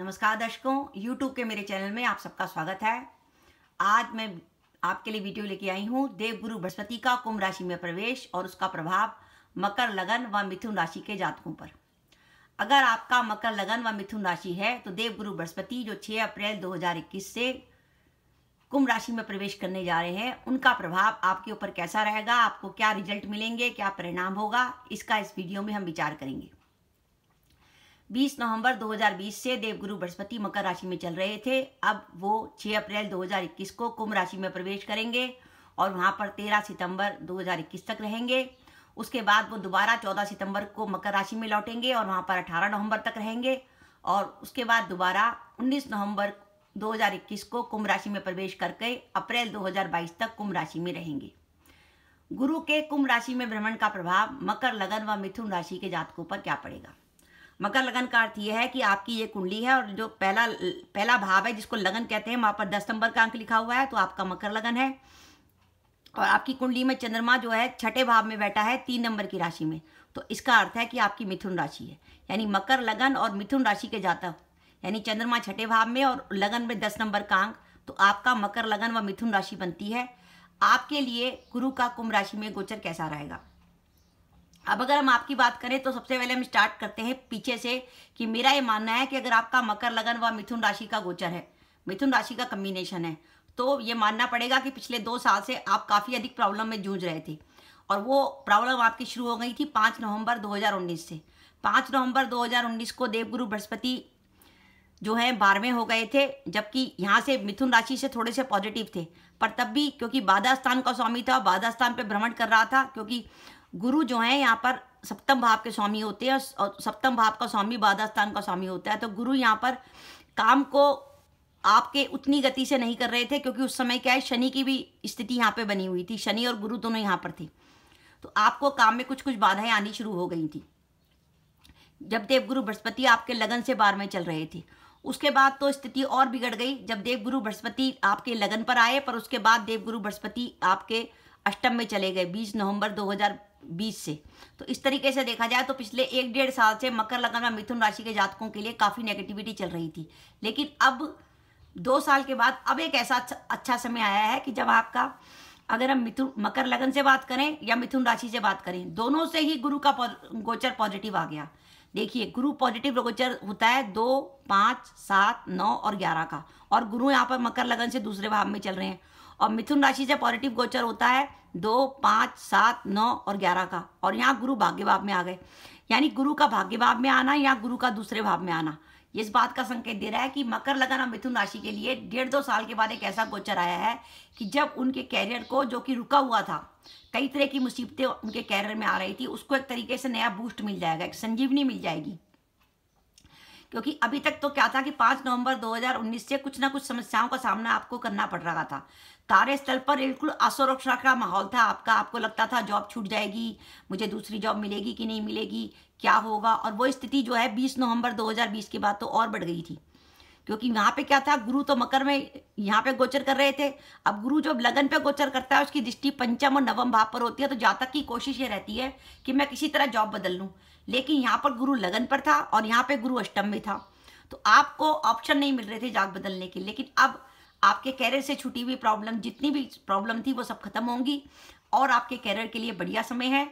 नमस्कार दर्शकों यूट्यूब के मेरे चैनल में आप सबका स्वागत है आज मैं आपके लिए वीडियो लेके आई हूँ देवगुरु बृहस्पति का कुंभ राशि में प्रवेश और उसका प्रभाव मकर लगन व मिथुन राशि के जातकों पर अगर आपका मकर लगन व मिथुन राशि है तो देवगुरु बृहस्पति जो 6 अप्रैल 2021 से कुंभ राशि में प्रवेश करने जा रहे हैं उनका प्रभाव आपके ऊपर कैसा रहेगा आपको क्या रिजल्ट मिलेंगे क्या परिणाम होगा इसका इस वीडियो में हम विचार करेंगे 20 नवंबर 2020 से देवगुरु बृहस्पति मकर राशि में चल रहे थे अब वो 6 अप्रैल 2021 को कुंभ राशि में प्रवेश करेंगे और वहाँ पर 13 सितंबर 2021 तक रहेंगे उसके बाद वो दोबारा 14 सितंबर को मकर राशि में लौटेंगे और वहाँ पर 18 नवंबर तक रहेंगे और उसके बाद दोबारा 19 नवंबर 2021 को कुंभ राशि में प्रवेश करके अप्रैल 2022 तक कुंभ राशि में रहेंगे गुरु के कुंभ राशि में भ्रमण का प्रभाव मकर लगन व मिथुन राशि के जातकों पर क्या पड़ेगा मकर लगन का अर्थ यह है कि आपकी ये कुंडली है और जो पहला पहला भाव है जिसको लगन कहते हैं वहाँ पर दस नंबर का अंक लिखा हुआ है तो आपका मकर लगन है और आपकी कुंडली में चंद्रमा जो है छठे भाव में बैठा है तीन नंबर की राशि में तो इसका अर्थ है कि आपकी मिथुन राशि है यानी मकर लगन और मिथुन राशि के जाता यानी चंद्रमा छठे भाव में और लगन में दस नंबर का अंक तो आपका मकर लगन व मिथुन राशि बनती है आपके लिए गुरु का कुंभ राशि में गोचर कैसा रहेगा अब अगर हम आपकी बात करें तो सबसे पहले हम स्टार्ट करते हैं पीछे से कि मेरा ये मानना है कि अगर आपका मकर लगन व मिथुन राशि का गोचर है मिथुन राशि का कम्बिनेशन है तो ये मानना पड़ेगा कि पिछले दो साल से आप काफ़ी अधिक प्रॉब्लम में जूझ रहे थे और वो प्रॉब्लम आपकी शुरू हो गई थी पाँच नवंबर 2019 से पाँच नवंबर 2019 को देवगुरु बृहस्पति जो है बारहवें हो गए थे जबकि यहाँ से मिथुन राशि से थोड़े से पॉजिटिव थे पर तब भी क्योंकि बाधा स्थान का स्वामी था बाधा स्थान पर भ्रमण कर रहा था क्योंकि गुरु जो हैं यहाँ पर सप्तम भाव के स्वामी होते हैं और सप्तम भाव का स्वामी बाधास्थान का स्वामी होता है तो गुरु यहाँ पर काम को आपके उतनी गति से नहीं कर रहे थे क्योंकि उस समय क्या है शनि की भी स्थिति यहाँ पे बनी हुई थी शनि और गुरु दोनों यहाँ पर थे तो आपको काम में कुछ कुछ बाधाएं आनी शुरू हो गई थी जब देवगुरु बृहस्पति आपके लगन से बार में चल रहे थे उसके बाद तो स्थिति और बिगड़ गई जब देवगुरु बृहस्पति आपके लगन पर आए पर उसके बाद देवगुरु बृहस्पति आपके अष्टम में चले गए बीस नवंबर 2020 से तो इस तरीके से देखा जाए तो पिछले एक डेढ़ साल से मकर लगन और मिथुन राशि के जातकों के लिए काफ़ी नेगेटिविटी चल रही थी लेकिन अब दो साल के बाद अब एक ऐसा अच्छा, अच्छा समय आया है कि जब आपका अगर हम मिथुन मकर लगन से बात करें या मिथुन राशि से बात करें दोनों से ही गुरु का गोचर पॉजिटिव आ गया देखिए गुरु पॉजिटिव गोचर होता है दो पाँच सात नौ और ग्यारह का और गुरु यहाँ पर मकर लगन से दूसरे भाव में चल रहे हैं और मिथुन राशि से पॉजिटिव गोचर होता है दो पाँच सात नौ और ग्यारह का और यहाँ गुरु भाग्य भाव में आ गए यानी गुरु का भाग्य भाव में आना या गुरु का दूसरे भाव में आना इस बात का संकेत दे रहा है कि मकर लगन और मिथुन राशि के लिए डेढ़ दो साल के बाद एक ऐसा गोचर आया है कि जब उनके कैरियर को जो कि रुका हुआ था कई तरह की मुसीबतें उनके कैरियर में आ रही थी उसको एक तरीके से नया बूस्ट मिल जाएगा एक संजीवनी मिल जाएगी क्योंकि अभी तक तो क्या था कि पांच नवंबर 2019 से कुछ ना कुछ समस्याओं का सामना आपको करना पड़ रहा था कार्यस्थल पर बिल्कुल असुरक्षा का माहौल था आपका आपको लगता था जॉब छूट जाएगी मुझे दूसरी जॉब मिलेगी कि नहीं मिलेगी क्या होगा और वो स्थिति जो है बीस नवम्बर दो के बाद तो और बढ़ गई थी क्योंकि यहाँ पे क्या था गुरु तो मकर में यहाँ पे गोचर कर रहे थे अब गुरु जब लगन पे गोचर करता है उसकी दृष्टि पंचम और नवम भाव पर होती है तो जातक की कोशिश ये रहती है कि मैं किसी तरह जॉब बदल लूँ लेकिन यहाँ पर गुरु लगन पर था और यहाँ पे गुरु अष्टम में था तो आपको ऑप्शन नहीं मिल रहे थे जाग बदलने के लेकिन अब आपके कैरियर से छुटी हुई प्रॉब्लम जितनी भी प्रॉब्लम थी वो सब खत्म होंगी और आपके कैरियर के लिए बढ़िया समय है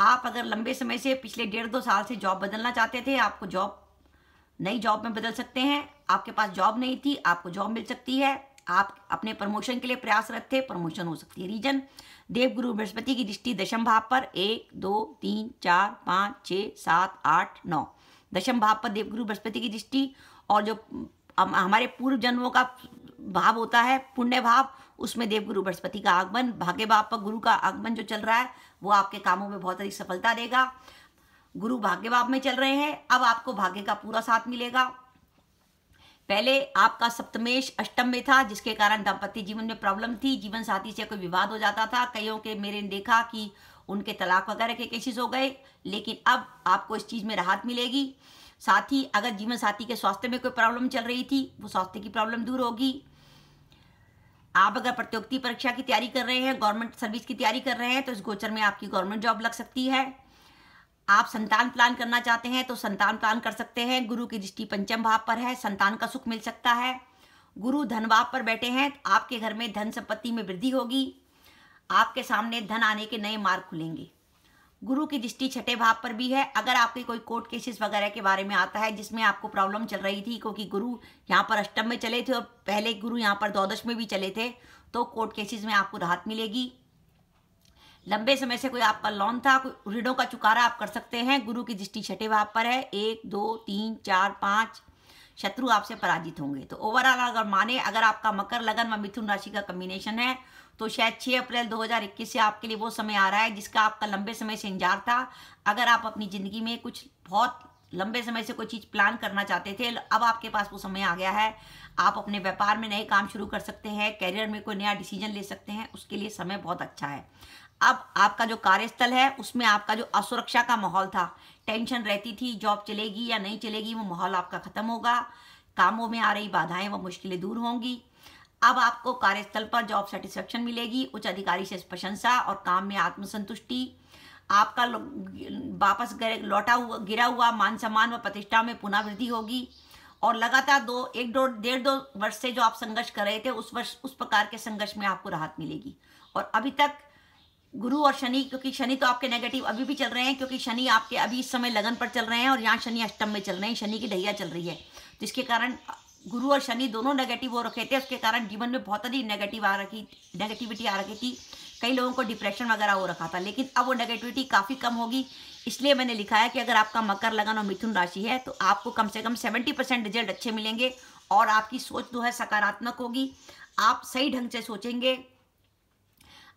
आप अगर लंबे समय से पिछले डेढ़ दो साल से जॉब बदलना चाहते थे आपको जॉब नई जॉब में बदल सकते हैं आपके पास जॉब नहीं थी आपको जॉब मिल सकती है आप अपने प्रमोशन के लिए प्रयासरत थे प्रमोशन हो सकती है रीजन देवगुरु बृहस्पति की दृष्टि दशम भाव पर एक दो तीन चार पाँच छः सात आठ नौ दशम भाव पर देवगुरु बृहस्पति की दृष्टि और जो हमारे पूर्व जन्मों का भाव होता है पुण्य भाव उसमें देवगुरु बृहस्पति का आगमन भाग्य भाव पर गुरु का आगमन जो चल रहा है वो आपके कामों में बहुत अधिक सफलता देगा गुरु भाग्य भाव में चल रहे हैं अब आपको भाग्य का पूरा साथ मिलेगा पहले आपका सप्तमेश अष्टम में था जिसके कारण दाम्पत्य जीवन में प्रॉब्लम थी जीवन साथी से कोई विवाद हो जाता था कईयों के मेरे ने देखा कि उनके तलाक वगैरह के केसेस हो गए लेकिन अब आपको इस चीज़ में राहत मिलेगी साथ ही अगर जीवन साथी के स्वास्थ्य में कोई प्रॉब्लम चल रही थी वो स्वास्थ्य की प्रॉब्लम दूर होगी आप अगर प्रतियोगिता परीक्षा की तैयारी कर रहे हैं गवर्नमेंट सर्विस की तैयारी कर रहे हैं तो इस गोचर में आपकी गवर्नमेंट जॉब लग सकती है आप संतान प्लान करना चाहते हैं तो संतान प्लान कर सकते हैं गुरु की दृष्टि पंचम भाव पर है संतान का सुख मिल सकता है गुरु धन भाव पर बैठे हैं तो आपके घर में धन संपत्ति में वृद्धि होगी आपके सामने धन आने के नए मार्ग खुलेंगे गुरु की दृष्टि छठे भाव पर भी है अगर आपके कोई कोर्ट केसेस वगैरह के बारे में आता है जिसमें आपको प्रॉब्लम चल रही थी क्योंकि गुरु यहाँ पर अष्टम में चले थे और पहले गुरु यहाँ पर द्वादश में भी चले थे तो कोर्ट केसेस में आपको राहत मिलेगी लंबे समय से कोई आपका लोन था कोई ऋणों का चुकारा आप कर सकते हैं गुरु की दृष्टि छठे भाव पर है एक दो तीन चार पाँच शत्रु आपसे पराजित होंगे तो ओवरऑल अगर माने अगर आपका मकर लगन व मिथुन राशि का कम्बिनेशन है तो शायद 6 अप्रैल 2021 से आपके लिए वो समय आ रहा है जिसका आपका लंबे समय से इंतजार था अगर आप अपनी ज़िंदगी में कुछ बहुत लंबे समय से कोई चीज़ प्लान करना चाहते थे अब आपके पास वो समय आ गया है आप अपने व्यापार में नए काम शुरू कर सकते हैं कैरियर में कोई नया डिसीजन ले सकते हैं उसके लिए समय बहुत अच्छा है अब आपका जो कार्यस्थल है उसमें आपका जो असुरक्षा का माहौल था टेंशन रहती थी जॉब चलेगी या नहीं चलेगी वो माहौल आपका खत्म होगा कामों में आ रही बाधाएं व मुश्किलें दूर होंगी अब आपको कार्यस्थल पर जॉब सेटिस्फेक्शन मिलेगी उच्च अधिकारी से प्रशंसा और काम में आत्मसंतुष्टि आपका वापस लौटा हुआ गिरा हुआ मान सम्मान व प्रतिष्ठा में पुनः वृद्धि होगी और लगातार दो एक दो डेढ़ दो वर्ष से जो आप संघर्ष कर रहे थे उस वर्ष उस प्रकार के संघर्ष में आपको राहत मिलेगी और अभी तक गुरु और शनि क्योंकि शनि तो आपके नेगेटिव अभी भी चल रहे हैं क्योंकि शनि आपके अभी इस समय लगन पर चल रहे हैं और यहाँ शनि अष्टम में चल रहे हैं शनि की ढैया चल रही है जिसके कारण गुरु और शनि दोनों नेगेटिव हो रखे थे उसके कारण जीवन में बहुत अधिक नेगेटिव आ रखी नेगेटिविटी आ रखी थी कई लोगों को डिप्रेशन वगैरह हो रखा था लेकिन अब वो नेगेटिविटी काफ़ी कम होगी इसलिए मैंने लिखा है कि अगर आपका मकर लगन और मिथुन राशि है तो आपको कम से कम सेवेंटी परसेंट रिजल्ट अच्छे मिलेंगे और आपकी सोच जो है सकारात्मक होगी आप सही ढंग से सोचेंगे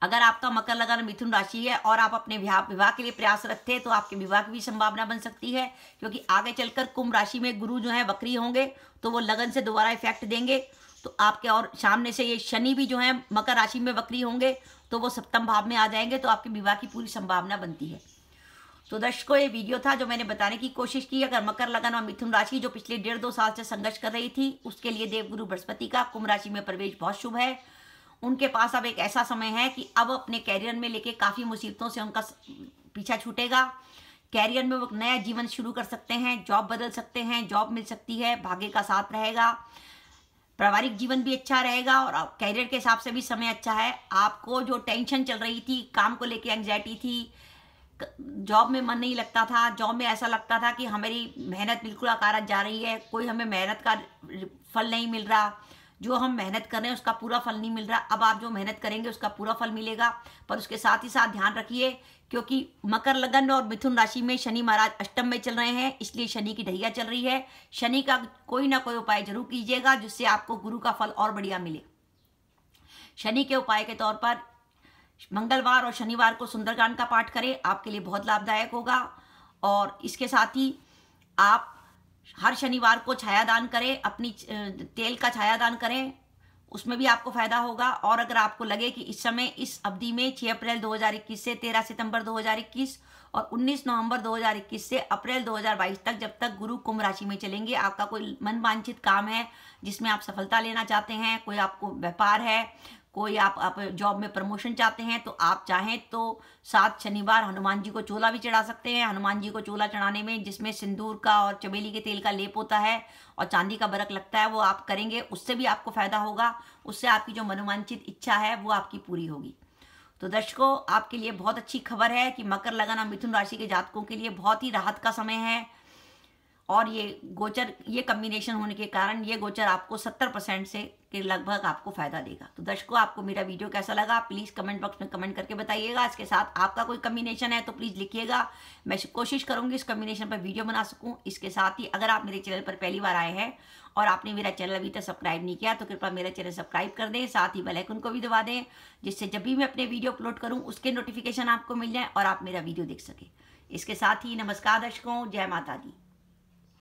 अगर आपका मकर लगन मिथुन राशि है और आप अपने विवाह के लिए रखते हैं तो आपके विवाह की भी संभावना बन सकती है क्योंकि आगे चलकर कुंभ राशि में गुरु जो है वक्री होंगे तो वो लगन से दोबारा इफेक्ट देंगे तो आपके और सामने से ये शनि भी जो है मकर राशि में वक्री होंगे तो वो सप्तम भाव में आ जाएंगे तो आपके विवाह की पूरी संभावना बनती है तो दर्शकों ये वीडियो था जो मैंने बताने की कोशिश की अगर मकर लगन और मिथुन राशि जो पिछले डेढ़ दो साल से संघर्ष कर रही थी उसके लिए देवगुरु बृहस्पति का कुंभ राशि में प्रवेश बहुत शुभ है उनके पास अब एक ऐसा समय है कि अब अपने कैरियर में लेके काफ़ी मुसीबतों से उनका पीछा छूटेगा कैरियर में वो नया जीवन शुरू कर सकते हैं जॉब बदल सकते हैं जॉब मिल सकती है भाग्य का साथ रहेगा पारिवारिक जीवन भी अच्छा रहेगा और कैरियर के हिसाब से भी समय अच्छा है आपको जो टेंशन चल रही थी काम को लेके एंगजाइटी थी जॉब में मन नहीं लगता था जॉब में ऐसा लगता था कि हमारी मेहनत बिल्कुल अकारत जा रही है कोई हमें मेहनत का फल नहीं मिल रहा जो हम मेहनत कर रहे हैं उसका पूरा फल नहीं मिल रहा अब आप जो मेहनत करेंगे उसका पूरा फल मिलेगा पर उसके साथ ही साथ ध्यान रखिए क्योंकि मकर लगन और मिथुन राशि में शनि महाराज अष्टम में चल रहे हैं इसलिए शनि की ढैया चल रही है शनि का कोई ना कोई उपाय जरूर कीजिएगा जिससे आपको गुरु का फल और बढ़िया मिले शनि के उपाय के तौर पर मंगलवार और शनिवार को सुंदरकांड का पाठ करें आपके लिए बहुत लाभदायक होगा और इसके साथ ही आप हर शनिवार को छाया दान करें अपनी तेल का छाया दान करें उसमें भी आपको फायदा होगा और अगर आपको लगे कि इस समय इस अवधि में 6 अप्रैल 2021 से 13 सितंबर 2021 और 19 नवंबर 2021 से अप्रैल 2022 तक जब तक गुरु कुंभ राशि में चलेंगे आपका कोई मनवांछित काम है जिसमें आप सफलता लेना चाहते हैं कोई आपको व्यापार है कोई आप आप जॉब में प्रमोशन चाहते हैं तो आप चाहें तो सात शनिवार हनुमान जी को चोला भी चढ़ा सकते हैं हनुमान जी को चोला चढ़ाने में जिसमें सिंदूर का और चमेली के तेल का लेप होता है और चांदी का बरक लगता है वो आप करेंगे उससे भी आपको फायदा होगा उससे आपकी जो मनोमांचित इच्छा है वो आपकी पूरी होगी तो दर्शकों आपके लिए बहुत अच्छी खबर है कि मकर लगन और मिथुन राशि के जातकों के लिए बहुत ही राहत का समय है और ये गोचर ये कम्बिनेशन होने के कारण ये गोचर आपको 70 परसेंट से के लगभग आपको फायदा देगा तो दर्शकों आपको मेरा वीडियो कैसा लगा प्लीज़ कमेंट बॉक्स में कमेंट करके बताइएगा इसके साथ आपका कोई कम्बिनेशन है तो प्लीज़ लिखिएगा मैं कोशिश करूँगी इस कम्बिनेशन पर वीडियो बना सकूँ इसके साथ ही अगर आप मेरे चैनल पर पहली बार आए हैं और आपने मेरा चैनल अभी तक सब्सक्राइब नहीं किया तो कृपया मेरा चैनल सब्सक्राइब कर दें साथ ही बेलाइकन को भी दबा दें जिससे जब भी मैं अपने वीडियो अपलोड करूँ उसके नोटिफिकेशन आपको मिल जाए और आप मेरा वीडियो देख सकें इसके साथ ही नमस्कार दर्शकों जय माता दी